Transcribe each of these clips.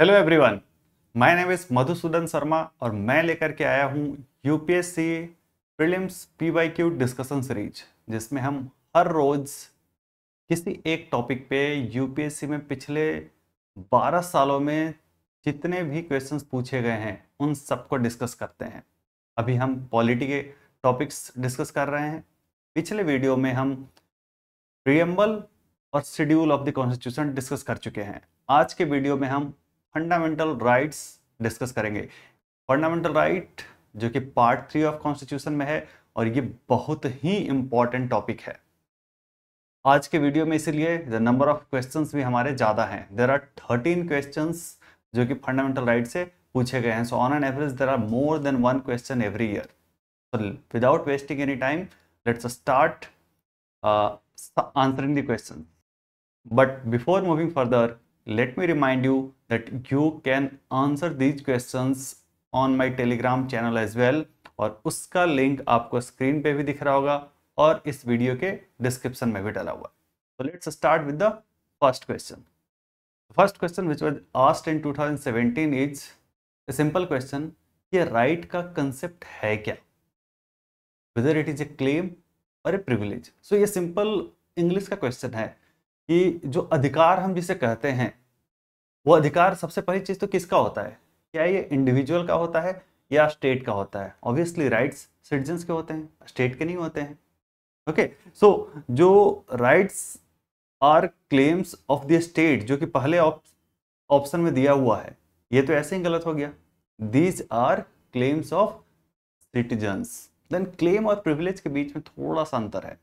Hello everyone my name is Madhusudan Sharma और मैं लेकर के आया हूँ UPSC prelims PYQ discussion series जिसमें हम हर रोज किसी एक टॉपिक पे यूपीएससी में पिछले 12 सालों में जितने भी क्वेश्चंस पूछे गए हैं उन सबको डिस्कस करते हैं अभी हम पॉलिटी के टॉपिक्स डिस्कस कर रहे हैं पिछले वीडियो में हम प्रियम्बल और schedule of the constitution discuss कर चुके हैं आज के वीडियो में हम फंडामेंटल राइट्स डिस्कस करेंगे फंडामेंटल राइट right, जो कि पार्ट थ्री ऑफ कॉन्स्टिट्यूशन में है और ये बहुत ही इंपॉर्टेंट टॉपिक है आज के वीडियो में इसीलिए द नंबर ऑफ क्वेश्चंस भी हमारे ज़्यादा हैं देर आर थर्टीन क्वेश्चंस जो कि फंडामेंटल राइट से पूछे गए हैं so on an average there are more than one question every year without wasting any time let's start answering the question but before moving further let me remind you that you can answer these questions on my telegram channel as well और उसका link आपको screen पे भी दिख रहा होगा और इस वीडियो के डिस्क्रिप्शन में भी डाला हुआ तो let's start with the first question first question which was asked in 2017 is a simple question ये राइट का कंसेप्ट है क्या whether it is a claim और ए प्रिविलेज सो ये सिंपल इंग्लिश का क्वेश्चन है कि जो अधिकार हम जिसे कहते हैं वो अधिकार सबसे पहली चीज तो किसका होता है क्या ये इंडिविजुअल का होता है या स्टेट का होता है ऑब्वियसली राइट्स सिटीजन के होते हैं स्टेट के नहीं होते हैं ओके okay, सो so, जो rights are claims of the state जो कि पहले ऑप्शन में दिया हुआ है ये तो ऐसे ही गलत हो गया these are claims of citizens then claim और प्रिविलेज के बीच में थोड़ा सा अंतर है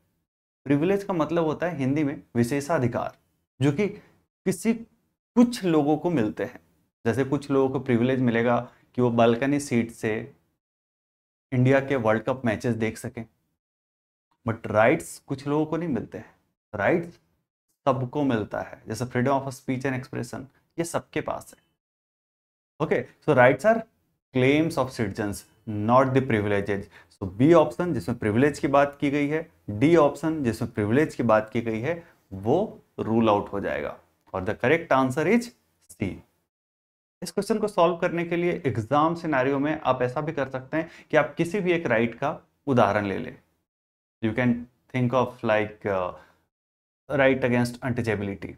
प्रिविलेज का मतलब होता है हिंदी में विशेषाधिकार जो कि किसी कुछ लोगों को मिलते हैं जैसे कुछ लोगों को प्रिविलेज मिलेगा कि वो बालकनी सीट से इंडिया के वर्ल्ड कप मैचेस देख सकें बट राइट्स कुछ लोगों को नहीं मिलते हैं राइट्स सबको मिलता है जैसे freedom of speech and expression ये सबके पास है okay so rights are claims of citizens not the privileges so B option जिसमें प्रिविलेज की बात की गई है डी ऑप्शन जिसमें प्रिविलेज की बात की गई है वो रूल आउट हो जाएगा और the correct answer is C इस क्वेश्चन को सॉल्व करने के लिए एग्जाम सिनेरियो में आप ऐसा भी कर सकते हैं कि आप किसी भी एक राइट का उदाहरण ले लें you can think of like right against untouchability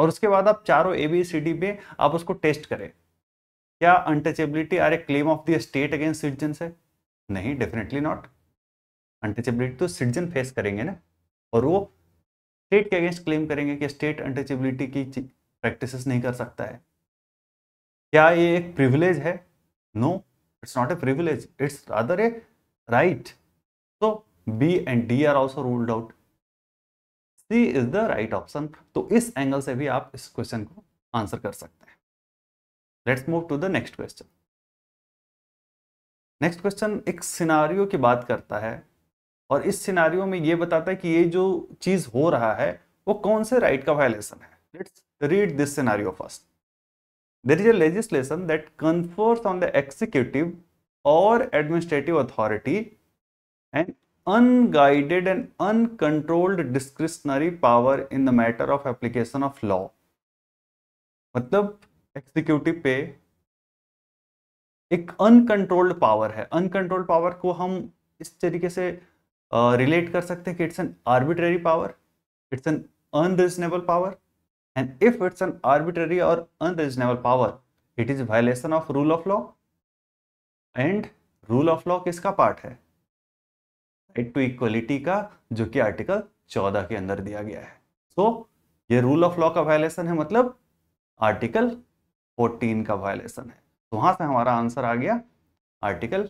और उसके बाद आप चारों ए बी सी डी में आप उसको टेस्ट करें क्या untouchability are a claim of the state against citizen है नहीं डेफिनेटली नॉट अनटचेबिलिटी तो सिटीजन फेस करेंगे ना और वो स्टेट के अगेंस्ट क्लेम करेंगे कि स्टेट अनटचेबिलिटी की प्रैक्टिस नहीं कर सकता है क्या ये एक प्रिविलेज है no it's not a privilege it's rather a right तो B and D are also ruled out C is the right option तो इस एंगल से भी आप इस क्वेश्चन को आंसर कर सकते हैं let's move to the next question next question एक सिनारियो की बात करता है और इस सिनारियों में ये बताता है कि ये जो चीज हो रहा है वो कौन से राइट का वायलेशन है let's read this scenario first there is legislation that confers on the executive और administrative authority and unguided and uncontrolled discretionary power in the matter of application of law मतलब एक्सिक्यूटिव पे एक uncontrolled power है uncontrolled power को हम इस तरीके से रिलेट कर सकते हैं कि it's an arbitrary power it's an unreasonable power and if it's an arbitrary और unreasonable power it is violation of rule of law and rule of law किसका पार्ट है राइट टू इक्वलिटी का जो कि आर्टिकल चौदह के अंदर दिया गया है सो so, ये रूल ऑफ लॉ का वायलेशन है मतलब आर्टिकल फोर्टीन का वायलेशन है तो वहां से हमारा आंसर आ गया आर्टिकल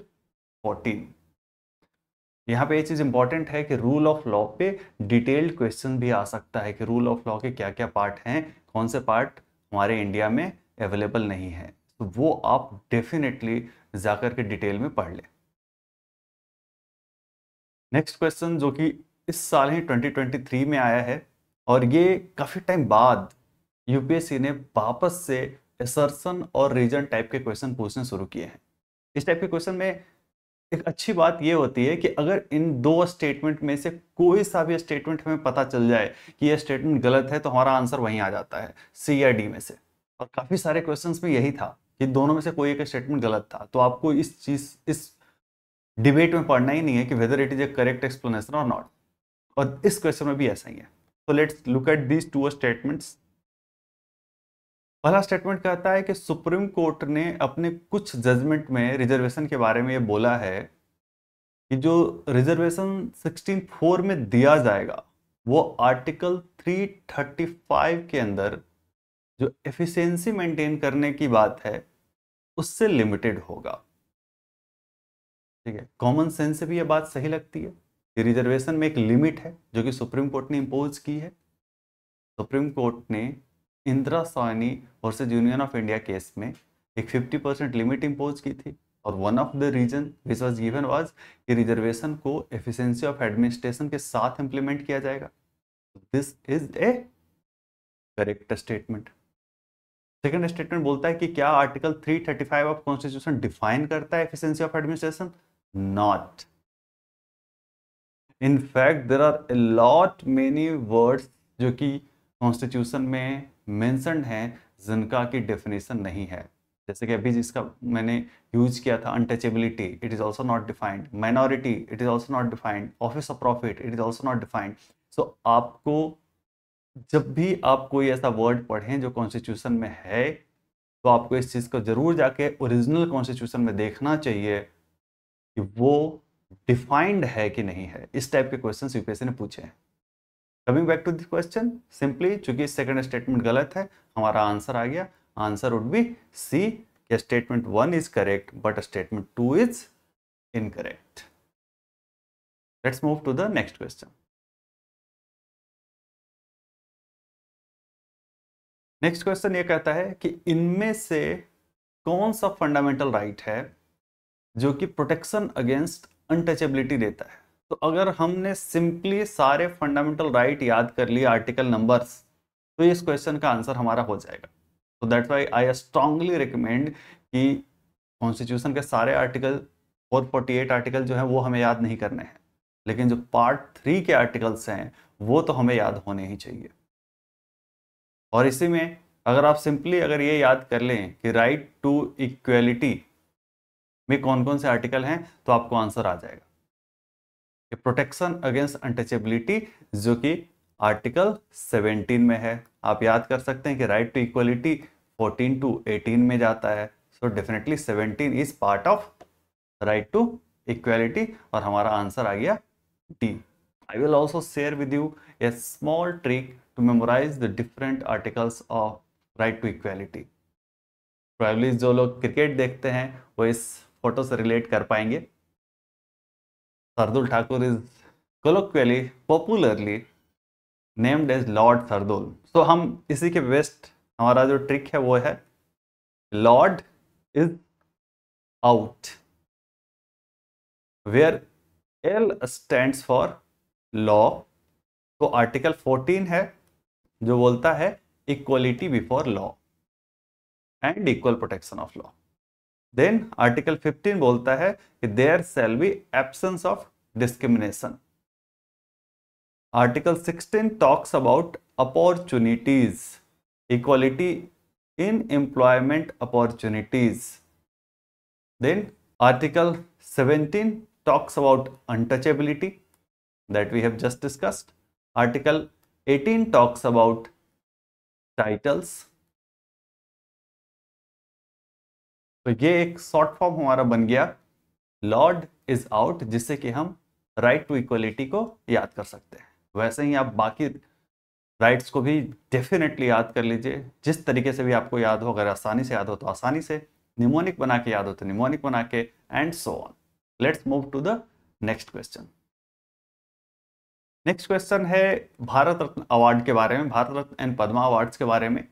फोर्टीन यहाँ पे ये चीज़ इंपॉर्टेंट है कि रूल ऑफ लॉ पे डिटेल्ड क्वेश्चन भी आ सकता है कि रूल ऑफ लॉ के क्या क्या पार्ट हैं कौन से पार्ट हमारे इंडिया में अवेलेबल नहीं है तो वो आप डेफिनेटली जाकर के डिटेल में पढ़ लें नेक्स्ट क्वेश्चन जो कि इस साल ही 2023 में आया है और ये काफ़ी टाइम बाद यूपीएससी ने वापस से एसर्सन और रीजन टाइप के क्वेश्चन पूछने शुरू किए हैं इस टाइप के क्वेश्चन में एक अच्छी बात यह होती है कि अगर इन दो स्टेटमेंट में से कोई सा भी स्टेटमेंट हमें पता चल जाए कि यह स्टेटमेंट गलत है तो हमारा आंसर वहीं आ जाता है सी या डी में से और काफ़ी सारे क्वेश्चंस में यही था कि दोनों में से कोई एक स्टेटमेंट गलत था तो आपको इस चीज़ इस डिबेट में पढ़ना ही नहीं है कि whether it is a correct explanation और नॉट और इस क्वेश्चन में भी ऐसा ही है तो let's look at these two statements पहला स्टेटमेंट कहता है कि सुप्रीम कोर्ट ने अपने कुछ जजमेंट में रिजर्वेशन के बारे में ये बोला है कि जो रिजर्वेशन सिक्सटीन फोर में दिया जाएगा वो आर्टिकल 335 के अंदर जो एफिशिएंसी मेंटेन करने की बात है उससे लिमिटेड होगा ठीक है कॉमन सेंस से भी ये बात सही लगती है कि रिजर्वेशन में एक लिमिट है जो कि सुप्रीम कोर्ट ने इम्पोज की है सुप्रीम कोर्ट ने Indira Sawhney versus union of India case में एक 50 परसेंट लिमिट इम्पोज की थी और one of the reason which was given was कि रिजर्वेशन को एफिशिएंसी ऑफ एडमिनिस्ट्रेशन के साथ इम्प्लीमेंट किया जाएगा this is a correct statement second statement बोलता है कि क्या आर्टिकल 335 ऑफ कॉन्स्टिट्यूशन डिफाइन करता है efficiency of administration not in fact there are a lot many words जो कि कॉन्स्टिट्यूशन में मैंसन है जिनका की डेफिनेशन नहीं है जैसे कि अभी जिसका मैंने यूज किया था untouchability it is also not defined minority it is also not defined office of profit it is also not defined so आपको जब भी आप कोई ऐसा वर्ड पढ़ें जो कॉन्स्टिट्यूशन में है तो आपको इस चीज़ को जरूर जाके ओरिजिनल कॉन्स्टिट्यूशन में देखना चाहिए कि वो डिफाइंड है कि नहीं है इस टाइप के क्वेश्चन यूपीएससी ने पूछे हैं coming back to this question simply चूंकि सेकंड स्टेटमेंट गलत है हमारा आंसर आ गया answer would be C statement one is correct but statement two is incorrect let's move to the next question next question ये कहता है कि इनमें से कौन सा फंडामेंटल राइट right है जो कि प्रोटेक्शन अगेंस्ट अनटचेबिलिटी देता है तो अगर हमने सिंपली सारे फंडामेंटल राइट याद कर लिए आर्टिकल नंबर्स तो इस क्वेश्चन का आंसर हमारा हो जाएगा तो that why I strongly recommend कि कॉन्स्टिट्यूशन के सारे आर्टिकल एट आर्टिकल जो है वो हमें याद नहीं करने हैं लेकिन जो पार्ट थ्री के आर्टिकल्स हैं वो तो हमें याद होने ही चाहिए और इसी में अगर आप सिंपली अगर ये याद कर लें कि राइट टू इक्वेलिटी में कौन कौन से आर्टिकल हैं तो आपको आंसर आ जाएगा प्रोटेक्शन अगेंस्ट अनटचेबिलिटी जो कि आर्टिकल 17 में है आप याद कर सकते हैं कि राइट टू इक्वलिटी 14 टू 18 में जाता है so definitely 17 is part of right to equality और हमारा आंसर आ गया D I will also share with you a small trick to memorize the different articles of right to equality probably जो लोग cricket देखते हैं वो इस फोटो से रिलेट कर पाएंगे Sardul Thakur is colloquially, popularly named as Lord Sardul. So हम इसी के बेस्ट हमारा जो ट्रिक है वो है lord is out where L stand for law तो आर्टिकल 14 है जो बोलता है equality before law and equal protection of law then article 15 बोलता है कि there shall be absence of discrimination article 16 talks about opportunities equality in employment opportunities then article 17 talks about untouchability that we have just discussed article 18 talks about titles तो ये एक short form हमारा बन गया Lord is out जिससे कि हम right to equality को याद कर सकते हैं वैसे ही आप बाकी राइट्स को भी डेफिनेटली याद कर लीजिए जिस तरीके से भी आपको याद हो अगर आसानी से याद हो तो आसानी से निमोनिक बना के याद हो तो निमोनिक बना के and so on let's move to the next question next question है भारत रत्न अवार्ड के बारे में भारत रत्न एंड पद्मा अवार्ड्स के बारे में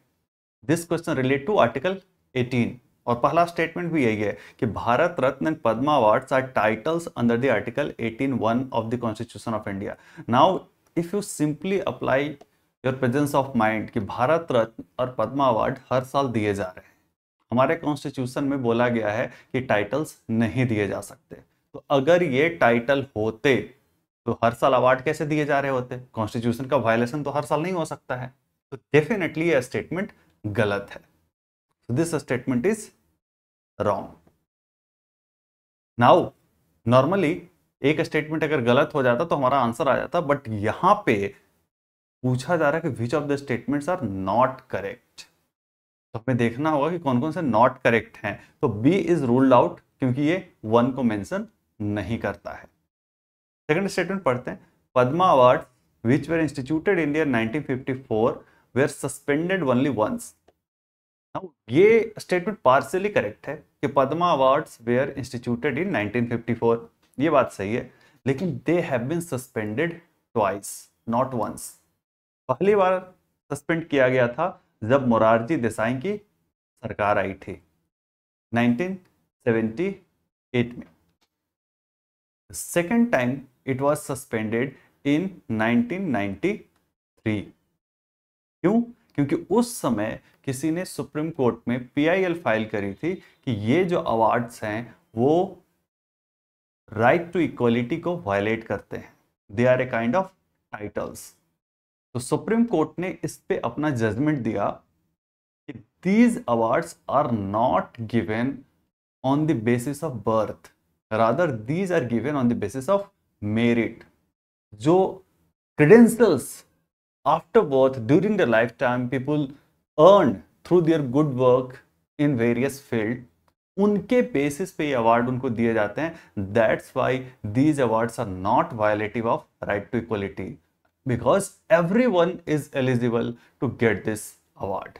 this question relate to article eighteen और पहला स्टेटमेंट भी यही है कि Bharat Ratna and Padma awards are titles under the article one of the constitution of India now if you simply apply your presence of mind कि भारत रत्न और पद्मा अवार्ड हर साल दिए जा रहे हैं हमारे कॉन्स्टिट्यूशन में बोला गया है कि टाइटल्स नहीं दिए जा सकते तो अगर ये टाइटल होते तो हर साल अवार्ड कैसे दिए जा रहे होते कॉन्स्टिट्यूशन का वायलेशन तो हर साल नहीं हो सकता है तो डेफिनेटली यह स्टेटमेंट गलत है this statement is wrong. Now, normally एक स्टेटमेंट अगर गलत हो जाता तो हमारा आंसर आ जाता बट यहां पे पूछा जा रहा है कि which of the statements are not correct तो हमें देखना होगा कि कौन कौन से नॉट करेक्ट हैं तो बी इज रूल्ड आउट क्योंकि ये वन को मेंशन नहीं करता है सेकंड स्टेटमेंट पढ़ते हैं Padma award which were instituted in year 1954 were suspended only once Now, ये स्टेटमेंट पार्सली करेक्ट है कि Padma award were instituted in 1954 ये बात सही है लेकिन they have been suspended twice not once पहली बार सस्पेंड किया गया था जब मोरारजी देसाई की सरकार आई थी 1978 में second time it was suspended in 1993 क्यों क्योंकि उस समय किसी ने सुप्रीम कोर्ट में पीआईएल फाइल करी थी कि ये जो अवार्ड्स हैं वो राइट टू इक्वलिटी को वायलेट करते हैं they are a kind of titles तो सुप्रीम कोर्ट ने इस पे अपना जजमेंट दिया कि these awards are not given on the basis of birth rather these are given on the basis of merit जो credentials after birth during their lifetime people earn through their good work in various field unke basis pe award unko diye jate hain that's why these awards are not violative of right to equality because everyone is eligible to get this award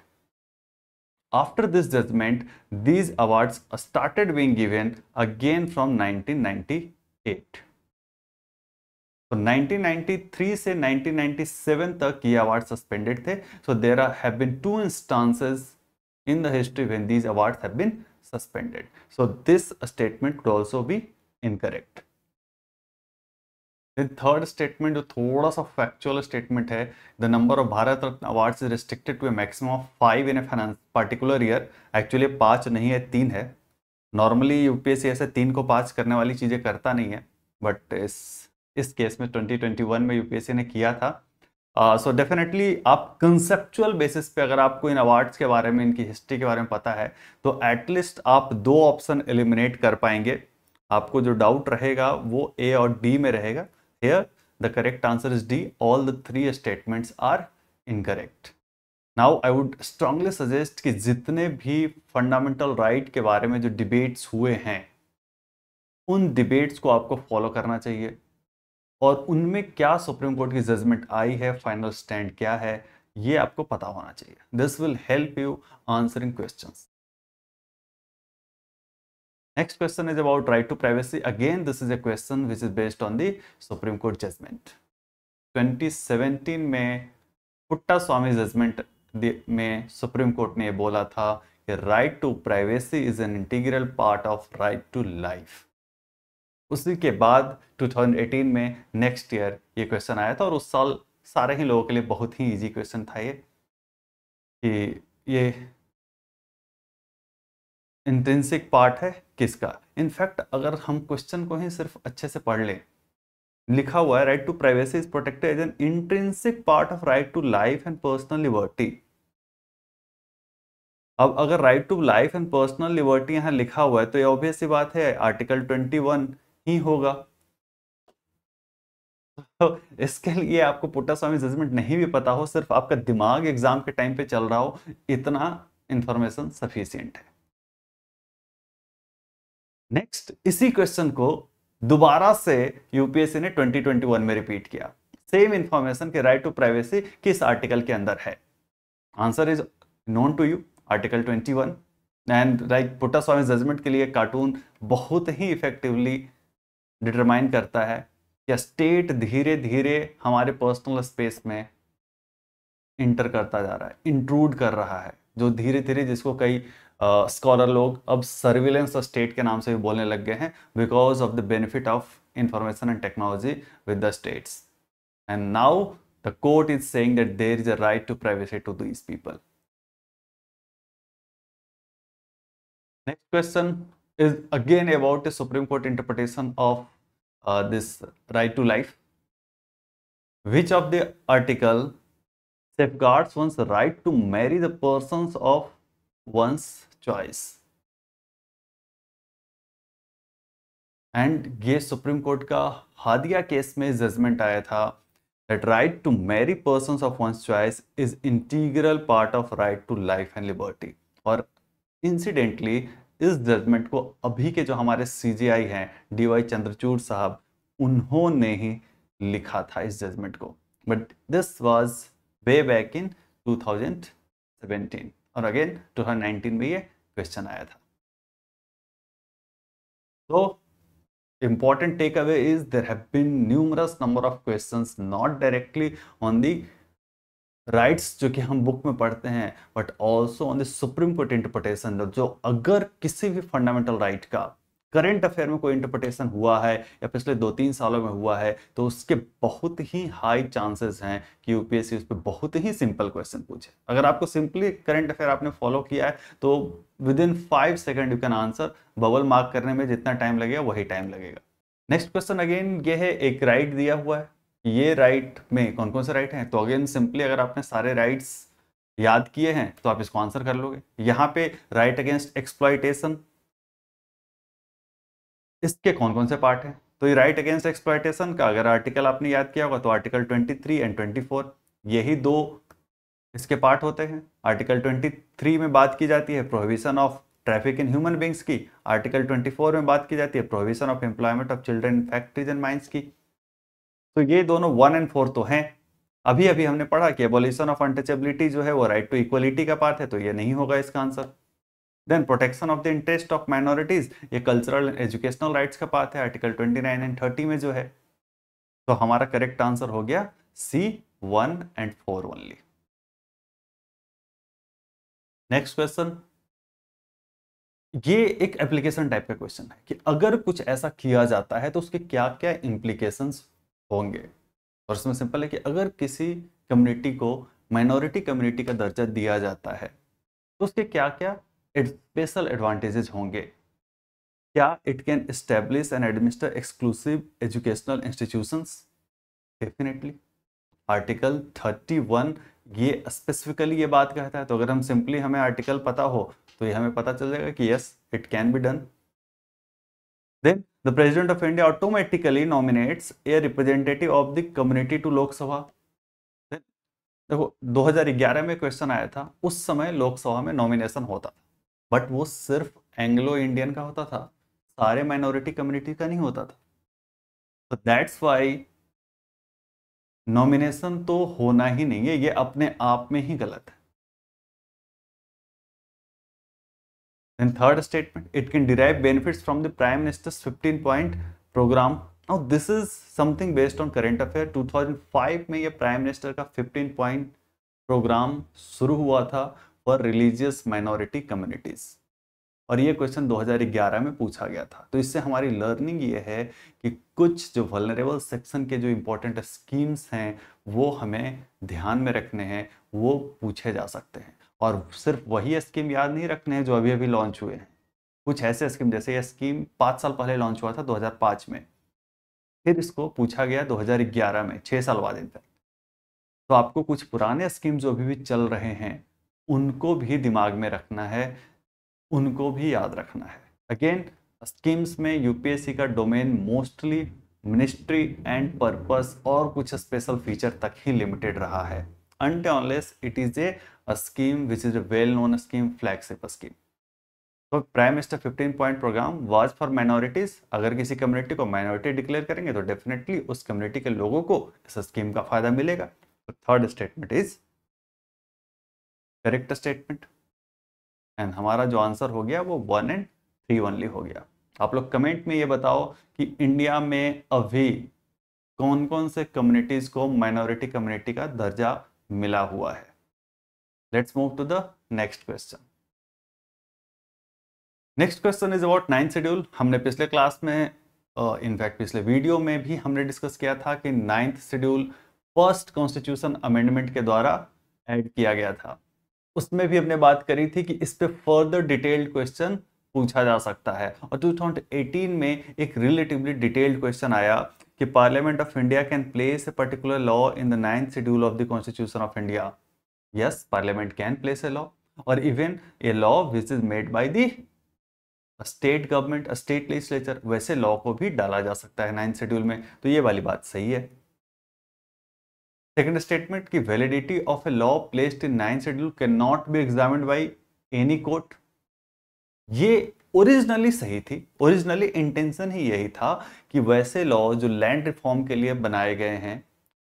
after this judgment these awards started being given again from 1998 तो 1993 से 1997 तक ये award suspended थे so there are have been two instances in the history when these award have been suspended so this statement two also be incorrect third statement जो थोड़ा सा factual statement है the number of Bharat Ratna award is restricted to a maximum of five in a particular year actually पांच नहीं है तीन है normally UPSC ऐसे तीन को पास करने वाली चीजें करता नहीं है बट इस इस केस में 2021 में यूपीएससी ने किया था सो uh, डेफिनेटली so आप कंसेप्चुअल बेसिस पे अगर आपको इन अवार्ड्स के बारे में इनकी हिस्ट्री के बारे में पता है तो एटलीस्ट आप दो ऑप्शन एलिमिनेट कर पाएंगे आपको जो डाउट रहेगा वो ए और डी में रहेगा here the correct answer is D all the three statements are incorrect now I would strongly suggest कि जितने भी फंडामेंटल राइट right के बारे में जो डिबेट्स हुए हैं उन डिबेट्स को आपको फॉलो करना चाहिए और उनमें क्या सुप्रीम कोर्ट की जजमेंट आई है फाइनल स्टैंड क्या है ये आपको पता होना चाहिए this will help you answering question next question is about right to privacy again this is a question which is based on the supreme court judgment 2017 में पुट्टा स्वामी जजमेंट में सुप्रीम कोर्ट ने बोला था कि right to privacy is an integral part of right to life उसी के बाद 2018 में नेक्स्ट ईयर ये क्वेश्चन आया था और उस साल सारे ही लोगों के लिए बहुत ही इजी क्वेश्चन था ये कि ये इंटेंसिक पार्ट है किसका इनफैक्ट अगर हम क्वेश्चन को ही सिर्फ अच्छे से पढ़ लें लिखा हुआ है right to privacy is protected as an intrinsic part of right to life and personal liberty अब अगर right to life and personal liberty यहाँ लिखा हुआ है तो ये ऑब्वियस सी बात है आर्टिकल ट्वेंटी वन ही होगा तो इसके लिए आपको पुट्टा स्वामी जजमेंट नहीं भी पता हो सिर्फ आपका दिमाग एग्जाम के टाइम पे चल रहा हो इतना इंफॉर्मेशन सफिशियंट है नेक्स्ट इसी क्वेश्चन को दोबारा से यूपीएससी ने 2021 में रिपीट किया सेम इंफॉर्मेशन के राइट टू प्राइवेसी किस आर्टिकल के अंदर है answer is known to you article 21 and like Puttaswamy judgment के लिए कार्टून बहुत ही इफेक्टिवली डिटरमाइन करता है या स्टेट धीरे धीरे हमारे पर्सनल स्पेस में इंटर करता जा रहा है इंट्रूड कर रहा है जो धीरे धीरे जिसको कई स्कॉलर लोग अब सर्विलेंस ऑफ स्टेट के नाम से भी बोलने लग गए हैं because of the benefit of information and technology with the states and now the court is saying that there is a right to privacy to these people next question is again about the Supreme Court interpretation of uh, this right to life. Which of the article safeguards one's right to marry the persons of one's choice? And ये Supreme Court का Hadiya case में judgment आया था that right to marry persons of one's choice is integral part of right to life and liberty or incidentally इस judgment को अभी के जो हमारे सीजीआई हैं डीवाई चंद्रचूड़ साहब उन्होंने ही लिखा था इस जजमेंट को but this was way back in 2017 और अगेन 2019 में ये क्वेश्चन आया था तो important take away is there have not directly on the rights जो कि हम बुक में पढ़ते हैं but also on the supreme court interpretation जो अगर किसी भी फंडामेंटल राइट right का करंट अफेयर में कोई इंटरप्रटेशन हुआ है या पिछले दो तीन सालों में हुआ है तो उसके बहुत ही हाई चांसेस हैं कि यूपीएससी उस पर बहुत ही सिंपल क्वेश्चन पूछे अगर आपको सिंपली करंट अफेयर आपने फॉलो किया है तो within five second you can answer bubble mark करने में जितना टाइम लगेगा वही टाइम लगेगा नेक्स्ट क्वेश्चन अगेन ये है एक राइट दिया हुआ है ये राइट में कौन कौन से राइट हैं तो अगेन सिंपली अगर आपने सारे राइट्स याद किए हैं तो आप इसको आंसर कर लोगे यहाँ पे राइट अगेंस्ट एक्सप्लाइटेशन इसके कौन कौन से पार्ट हैं तो ये राइट अगेंस्ट एक्सप्लाइटेशन का अगर आर्टिकल आपने याद किया होगा तो आर्टिकल 23 एंड फोर यही दो इसके पार्ट होते हैं आर्टिकल 23 में बात की जाती है prohibition of traffic in human beings की आर्टिकल 24 में बात की जाती है prohibition of employment of children factories and mines की तो ये दोनों वन एंड फोर तो हैं अभी अभी हमने पढ़ा कि एबोल्यूशन ऑफ अनटचेबिलिटी जो है वो राइट टू इक्वलिटी का पार्ट है तो ये नहीं होगा इसका answer then protection of the interest of minorities ये कल्चरल एजुकेशनल राइट्स का पार्ट है article twenty nine and thirty में जो है तो हमारा करेक्ट आंसर हो गया C one and four only next question ये एक एप्लीकेशन टाइप का क्वेश्चन है कि अगर कुछ ऐसा किया जाता है तो उसके क्या क्या इंप्लीकेशन होंगे और इसमें सिंपल है कि अगर किसी कम्युनिटी को माइनॉरिटी कम्युनिटी का दर्जा दिया जाता है तो उसके क्या क्या स्पेशल एडवांटेजेस होंगे क्या it can establish and administer exclusive educational institution definitely article thirty one ये स्पेसिफिकली ये बात कहता है तो अगर हम सिंपली हमें आर्टिकल पता हो तो ये हमें पता चल जाएगा कि yes it can be done Then the President of India automatically nominates a representative of the community to Lok Sabha. Then, देखो 2011 में क्वेश्चन आया था उस समय लोकसभा में नॉमिनेशन होता था बट वो सिर्फ एंग्लो इंडियन का होता था सारे माइनॉरिटी कम्युनिटी का नहीं होता था तो दैट्स वाई नॉमिनेशन तो होना ही नहीं है ये अपने आप में ही गलत है Then third statement, it can derive benefits from the Prime Minister's 15-point program. Now this is something based on current affair. 2005 mein ye prime minister ka 15 point program shuru hua tha for religious minority communities और ये question 2011 में पूछा गया था तो इससे हमारी learning ये है कि कुछ जो वलरेबल सेक्शन के जो इम्पोर्टेंट स्कीम्स हैं वो हमें ध्यान में रखने हैं वो पूछे जा सकते हैं और सिर्फ वही स्कीम याद नहीं रखने हैं जो अभी अभी लॉन्च हुए हैं कुछ ऐसे स्कीम जैसे यह स्कीम पाँच साल पहले लॉन्च हुआ था 2005 में फिर इसको पूछा गया 2011 में छः साल बाद तक तो आपको कुछ पुराने स्कीम जो अभी भी चल रहे हैं उनको भी दिमाग में रखना है उनको भी याद रखना है अगेन स्कीम्स में यूपीएससी का domain mostly ministry and purpose और कुछ स्पेशल फीचर तक ही लिमिटेड रहा है unless it is a a scheme which is a well-known scheme, flagship scheme. so prime minister 15 point programme was for minorities अगर किसी कम्युनिटी को minority डिक्लेयर करेंगे तो डेफिनेटली उस कम्युनिटी के लोगों को is स्कीम का फायदा मिलेगा so तो third statement is correct statement and हमारा जो आंसर हो गया वो वन एंड थ्री ओनली हो गया आप लोग कमेंट में ये बताओ कि इंडिया में अभी कौन कौन से कम्युनिटीज को माइनॉरिटी कम्युनिटी का दर्जा मिला हुआ है Let's move to the next question. Next question is about nine schedule हमने पिछले क्लास में इनफैक्ट uh, पिछले वीडियो में भी हमने डिस्कस किया था कि ninth schedule first constitution amendment के द्वारा ऐड किया गया था उसमें भी हमने बात करी थी कि इस पर फर्दर डिटेल्ड क्वेश्चन पूछा जा सकता है और 2018 में एक रिलेटिवली डिटेल्ड क्वेश्चन आया कि parliament of India can place a particular law in the ninth schedule of the constitution of India yes parliament can place a law or even a law which is made by the state government state legislature वैसे law को भी डाला जा सकता है nine schedule में तो ये वाली बात सही है सेकंड स्टेटमेंट की validity of a law placed in nine schedule can not be examine by any court ये ओरिजिनली सही थी ओरिजिनली इंटेंशन ही यही था कि वैसे लॉ जो लैंड रिफॉर्म के लिए बनाए गए हैं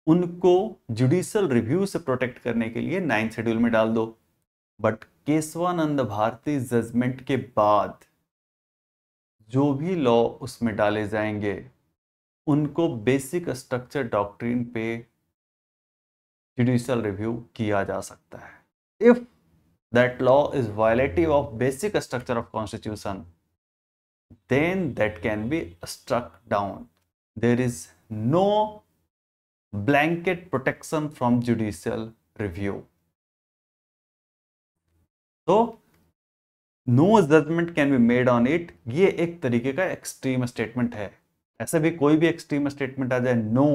उनको जुडिशल रिव्यू से प्रोटेक्ट करने के लिए नाइन्थ शेड्यूल में डाल दो बट केशवानंद भारती जजमेंट के बाद जो भी लॉ उसमें डाले जाएंगे उनको बेसिक स्ट्रक्चर डॉक्ट्रिन पे जुडिशल रिव्यू किया जा सकता है if that law is violative of basic structure of constitution then that can be struck down there is no blanket protection from judicial review. So, no judgment can be made on it. ये एक तरीके का extreme statement है ऐसे भी कोई भी extreme statement आ जाए नो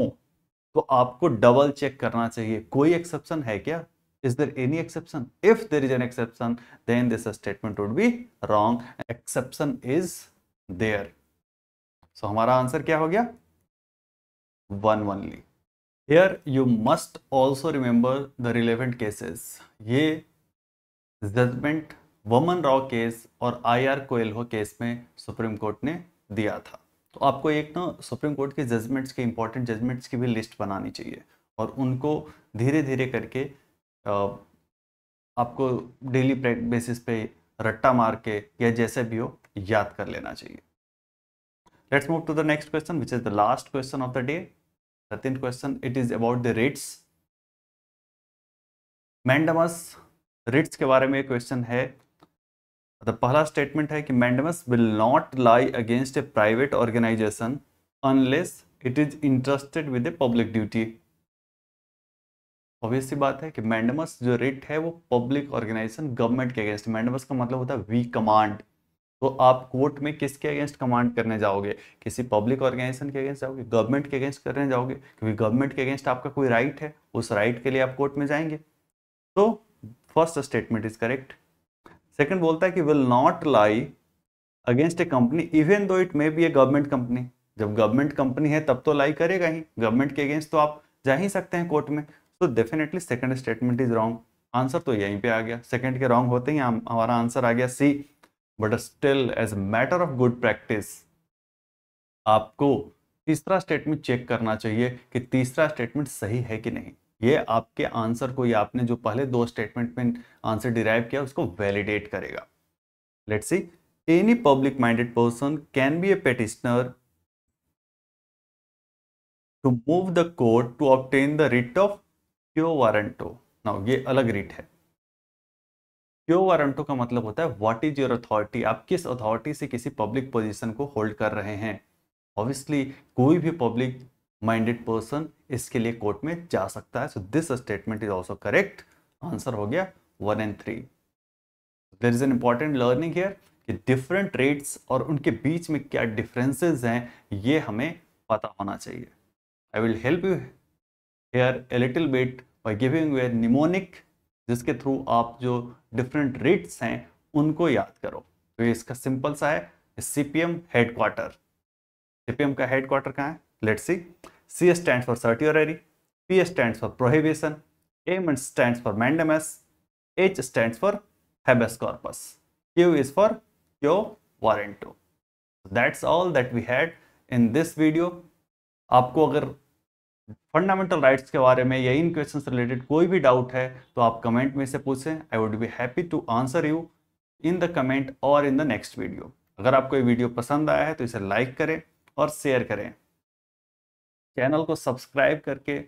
तो आपको डबल चेक करना चाहिए कोई एक्सेप्शन है क्या is there any exception if there is an exception then this statement would be wrong exception is there so हमारा आंसर क्या हो गया one only here you must also remember the relevant cases ये जजमेंट वमन राव केस और I R Coelho case में supreme court ने दिया था तो आपको एक ना सुप्रीम कोर्ट के जजमेंट्स के इंपॉर्टेंट जजमेंट्स की भी लिस्ट बनानी चाहिए और उनको धीरे धीरे करके आपको डेली बेसिस पे रट्टा मार के या जैसे भी हो याद कर लेना चाहिए let's move to the next question which is the last question of the day 13th question it is about the rates mandamus writs के बारे में क्वेश्चन है तो पहला स्टेटमेंट है कि mandamus will not lie against a private organisation unless it is interested with a public duty obvious बात है कि मैंडमस जो रिट है वो पब्लिक ऑर्गेनाइजेशन गवर्नमेंट के अगेंस्ट मैंडमस का मतलब होता है वी कमांड तो आप कोर्ट में किसके अगेंस्ट कमांड करने जाओगे किसी पब्लिक ऑर्गेनाइजेशन के अगेंस्ट जाओगे गवर्नमेंट के अगेंस्ट करने जाओगे क्योंकि गवर्नमेंट के अगेंस्ट आपका कोई राइट right है उस राइट right के लिए आप कोर्ट में जाएंगे तो first statement is correct second बोलता है कि will not lie against a company even though it may be a government company जब गवर्नमेंट कंपनी है तब तो लाई करेगा ही गवर्नमेंट के अगेंस्ट तो आप जा ही सकते हैं कोर्ट में तो definitely second statement is wrong answer तो यहीं पर आ गया सेकेंड के रॉन्ग होते ही हमारा आंसर आ गया C but still as a matter of good practice आपको तीसरा स्टेटमेंट चेक करना चाहिए कि तीसरा स्टेटमेंट सही है कि नहीं ये आपके आंसर को या आपने जो पहले दो स्टेटमेंट में आंसर डिराइव किया उसको वैलिडेट करेगा let see any public minded person can be a petitioner to move the court to obtain the writ of quo warranto now ये अलग रिट है क्यों वारंटो का मतलब होता है व्हाट इज योर अथॉरिटी आप किस अथॉरिटी से किसी पब्लिक पोजीशन को होल्ड कर रहे हैं ऑब्वियसली कोई भी पब्लिक माइंडेड पर्सन इसके लिए कोर्ट में जा सकता है so this statement is also correct answer हो गया one and three there is an important learning here कि डिफरेंट रेट्स और उनके बीच में क्या डिफरेंसेज हैं ये हमें पता होना चाहिए I will help you here a little bit by giving you mnemonic जिसके थ्रू आप जो डिफरेंट रेट्स हैं उनको याद करो तो ये इसका सिंपल सा है C P M headquarter C P M का हेड क्वार्टर कहाँ है let see C S stand for certiorari P S stand for prohibition M and stand for mandamus H stand for habeas corpus Q is for quo warranto that's all that we had in this video आपको अगर fundamental rights के बारे में या इन question related कोई भी doubt है तो आप कमेंट में से पूछें I would be happy to answer you in the comment और इन द नेक्स्ट वीडियो अगर आपको ये वीडियो पसंद आया है तो इसे लाइक करें और शेयर करें चैनल को सब्सक्राइब करके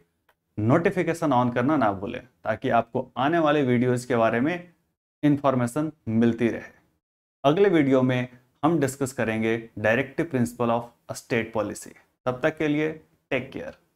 नोटिफिकेशन ऑन करना ना भूलें ताकि आपको आने वाले वीडियोस के बारे में इंफॉर्मेशन मिलती रहे अगले वीडियो में हम डिस्कस करेंगे directive principle of state policy तब तक के लिए टेक केयर